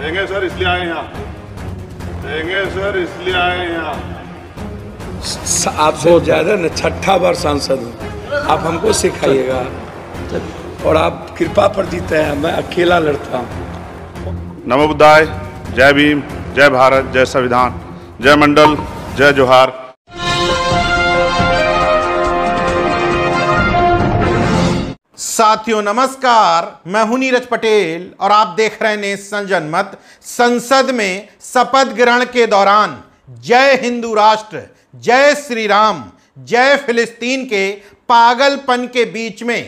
देंगे सर इसलिए आए यहाँ देंगे सर इसलिए आए यहाँ आप बहुत ज़्यादा न छठा बार सांसद हूँ आप हमको सिखाइएगा और आप कृपा पर जीते हैं मैं अकेला लड़ता हूँ नमोबुद्धाय जय भीम जय भारत जय संविधान जय मंडल जय जोहार साथियों नमस्कार मैं हूं नीरज पटेल और आप देख रहे हैं मत संसद में शपथ ग्रहण के दौरान जय हिंदू राष्ट्र जय श्री राम जय फिलिस्तीन के पागलपन के बीच में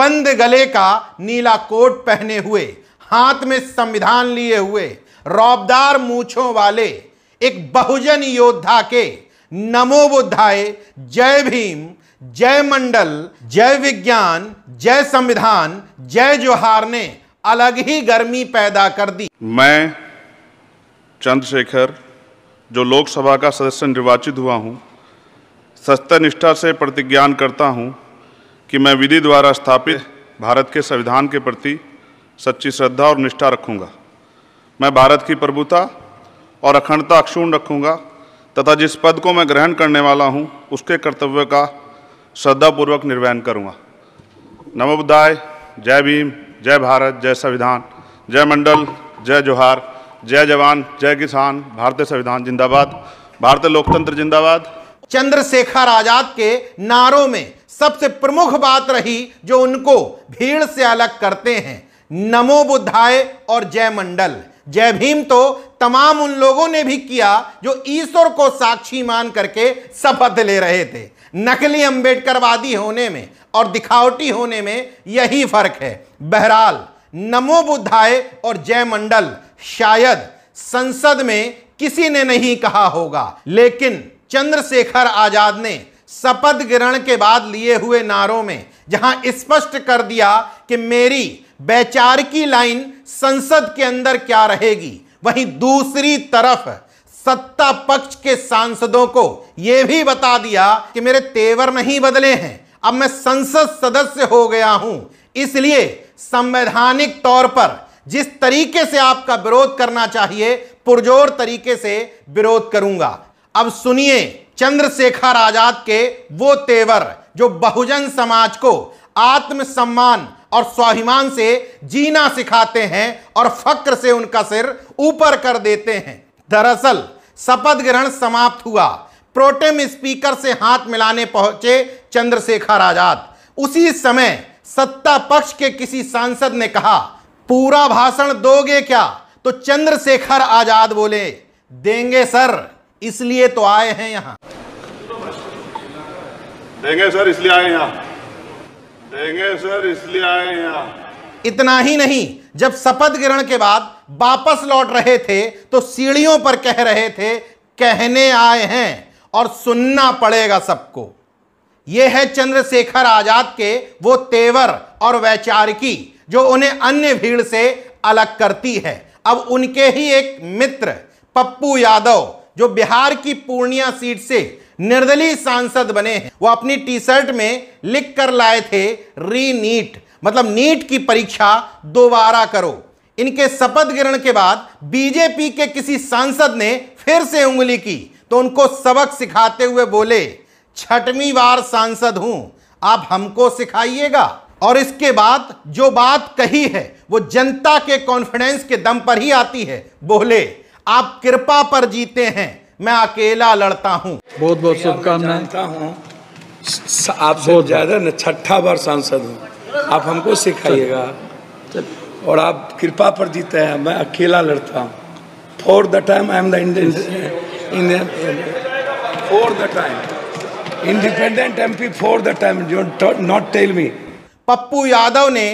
बंद गले का नीला कोट पहने हुए हाथ में संविधान लिए हुए रौबदार मूछों वाले एक बहुजन योद्धा के नमो बुद्धाए जय भीम जय मंडल जय विज्ञान जय संविधान जय जोहार ने अलग ही गर्मी पैदा कर दी मैं चंद्रशेखर जो लोकसभा का सदस्य निर्वाचित हुआ हूँ सत्य निष्ठा से प्रतिज्ञान करता हूँ कि मैं विधि द्वारा स्थापित भारत के संविधान के प्रति सच्ची श्रद्धा और निष्ठा रखूँगा मैं भारत की प्रभुता और अखंडता अक्षुण रखूँगा तथा जिस पद को मैं ग्रहण करने वाला हूँ उसके कर्तव्य का श्रद्धापूर्वक निर्वहन करूँगा नमो बुद्धाय जय भीम जय भारत जय संविधान जय मंडल जय जोहार जय जवान जय किसान भारतीय संविधान जिंदाबाद भारतीय लोकतंत्र जिंदाबाद चंद्रशेखर आजाद के नारों में सबसे प्रमुख बात रही जो उनको भीड़ से अलग करते हैं नमो बुद्धाय और जय मंडल जय भीम तो तमाम उन लोगों ने भी किया जो ईश्वर को साक्षी मान करके शपथ ले रहे थे नकली अंबेडकरवादी होने में और दिखावटी होने में यही फर्क है बहरहाल नमो बुद्धाए और जय मंडल शायद संसद में किसी ने नहीं कहा होगा लेकिन चंद्रशेखर आजाद ने शपथ ग्रहण के बाद लिए हुए नारों में जहां स्पष्ट कर दिया कि मेरी वैचारिकी लाइन संसद के अंदर क्या रहेगी वहीं दूसरी तरफ सत्ता पक्ष के सांसदों को यह भी बता दिया कि मेरे तेवर नहीं बदले हैं अब मैं संसद सदस्य हो गया हूं इसलिए संवैधानिक तौर पर जिस तरीके से आपका विरोध करना चाहिए पुरजोर तरीके से विरोध करूंगा अब सुनिए चंद्रशेखर आजाद के वो तेवर जो बहुजन समाज को आत्मसम्मान और स्वाभिमान से जीना सिखाते हैं और फक्र से उनका सिर ऊपर कर देते हैं दरअसल शपथ ग्रहण समाप्त हुआ प्रोटेम स्पीकर से हाथ मिलाने पहुंचे चंद्रशेखर आजाद उसी समय सत्ता पक्ष के किसी सांसद ने कहा पूरा भाषण दोगे क्या तो चंद्रशेखर आजाद बोले देंगे सर इसलिए तो आए हैं यहां देंगे सर इसलिए आए यहां महंगे सर इसलिए आए यहाँ इतना ही नहीं जब शपथ ग्रहण के बाद वापस लौट रहे थे तो सीढ़ियों पर कह रहे थे कहने आए हैं और सुनना पड़ेगा सबको यह है चंद्रशेखर आजाद के वो तेवर और वैचारिकी जो उन्हें अन्य भीड़ से अलग करती है अब उनके ही एक मित्र पप्पू यादव जो बिहार की पूर्णिया सीट से निर्दलीय सांसद बने हैं वो अपनी टी शर्ट में लिख कर लाए थे री नीट मतलब नीट की परीक्षा दोबारा करो इनके शपथ ग्रहण के बाद बीजेपी के किसी सांसद ने फिर से उंगली की तो उनको सबक सिखाते हुए बोले छठवीं बार सांसद हूं आप हमको सिखाइएगा और इसके बाद जो बात कही है वो जनता के कॉन्फिडेंस के दम पर ही आती है बोले आप कृपा पर जीते हैं मैं अकेला लड़ता हूँ बहुत बहुत शुभकामनाएं आप बहुत ज़्यादा न छठा बार सांसद हूँ आप हमको सिखाइएगा और आप कृपा पर जीते हैं मैं अकेला लड़ता हूँ for the time I am the Indian Indian for the time independent M P for the time जो not tell me Pappu Yadav ने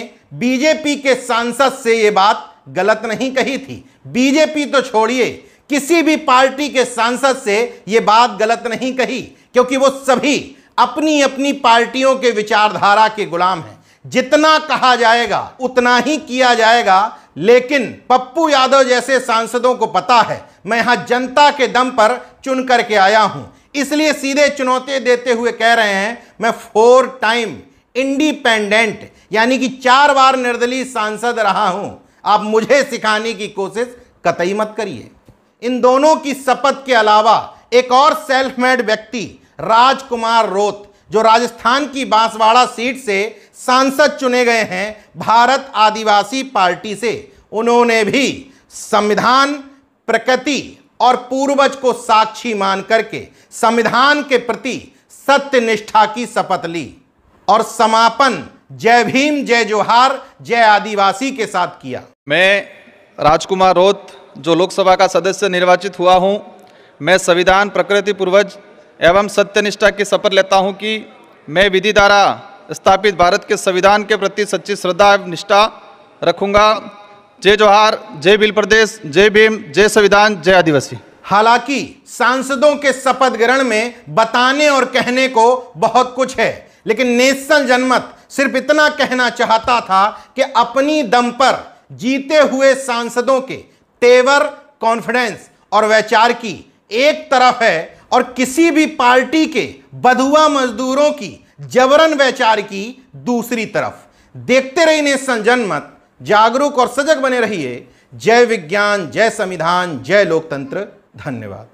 बीजेपी के सांसद से ये बात गलत नहीं कही थी बीजेपी तो छोड़िए किसी भी पार्टी के सांसद से यह बात गलत नहीं कही क्योंकि वो सभी अपनी अपनी पार्टियों के विचारधारा के गुलाम हैं जितना कहा जाएगा उतना ही किया जाएगा लेकिन पप्पू यादव जैसे सांसदों को पता है मैं यहां जनता के दम पर चुन करके आया हूं इसलिए सीधे चुनौती देते हुए कह रहे हैं मैं फोर टाइम इंडिपेंडेंट यानी कि चार बार निर्दलीय सांसद रहा हूं आप मुझे सिखाने की कोशिश कतई मत करिए इन दोनों की शपथ के अलावा एक और सेल्फ मेड व्यक्ति राजकुमार रोत जो राजस्थान की बांसवाड़ा सीट से सांसद चुने गए हैं भारत आदिवासी पार्टी से उन्होंने भी संविधान प्रकृति और पूर्वज को साक्षी मान करके संविधान के प्रति सत्य निष्ठा की शपथ ली और समापन जय भीम जय जोहार जय आदिवासी के साथ किया मैं राजकुमार रोत जो लोकसभा का सदस्य निर्वाचित हुआ हूँ मैं संविधान प्रकृति पूर्वज एवं सत्यनिष्ठा की शपथ लेता हूँ कि मैं विधि द्वारा स्थापित भारत के संविधान के प्रति सच्ची श्रद्धा एवं निष्ठा रखूँगा जय जोहार जय बिल प्रदेश जय भीम जय संविधान जय आदिवासी हालांकि सांसदों के शपथ ग्रहण में बताने और कहने को बहुत कुछ है लेकिन नेशनल जनमत सिर्फ इतना कहना चाहता था कि अपनी दम पर जीते हुए सांसदों के तेवर कॉन्फिडेंस और वैचार की एक तरफ है और किसी भी पार्टी के बधुआ मजदूरों की जबरन वैचार की दूसरी तरफ देखते रहिए संजन मत जागरूक और सजग बने रहिए जय विज्ञान जय संविधान जय लोकतंत्र धन्यवाद